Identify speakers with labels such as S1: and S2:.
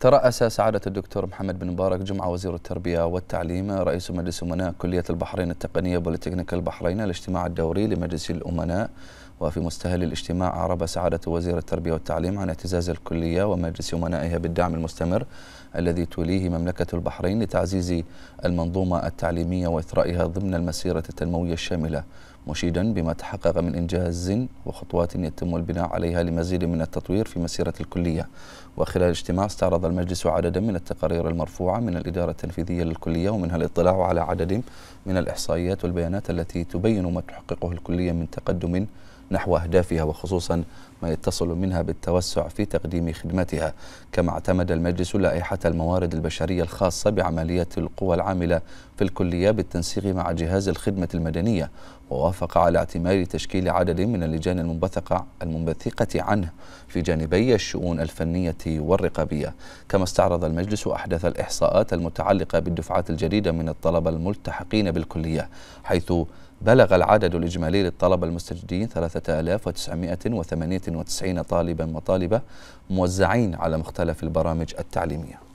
S1: ترأس سعادة الدكتور محمد بن مبارك جمعة وزير التربية والتعليم رئيس مجلس أمناء كلية البحرين التقنية بوليتكنيك البحرين الاجتماع الدوري لمجلس الأمناء وفي مستهل الاجتماع أعرب سعادة وزير التربية والتعليم عن اعتزاز الكلية ومجلس يمنائها بالدعم المستمر الذي توليه مملكة البحرين لتعزيز المنظومة التعليمية وإثرائها ضمن المسيرة التنموية الشاملة مشيدا بما تحقق من إنجاز وخطوات يتم البناء عليها لمزيد من التطوير في مسيرة الكلية وخلال الاجتماع استعرض المجلس عددا من التقارير المرفوعة من الإدارة التنفيذية للكلية ومنها الاطلاع على عدد من الإحصائيات والبيانات التي تبين ما تحققه الكلية من تقدم نحو أهدافها وخصوصا ما يتصل منها بالتوسع في تقديم خدماتها كما اعتمد المجلس لائحة الموارد البشرية الخاصة بعملية القوى العاملة في الكلية بالتنسيق مع جهاز الخدمة المدنية ووافق على اعتماد تشكيل عدد من اللجان المنبثقة المنبثقة عنه في جانبي الشؤون الفنية والرقابية كما استعرض المجلس أحدث الإحصاءات المتعلقة بالدفعات الجديدة من الطلبة الملتحقين بالكلية حيث بلغ العدد الإجمالي للطلبة المستجدين 3998 طالبا وطالبة موزعين على مختلف البرامج التعليمية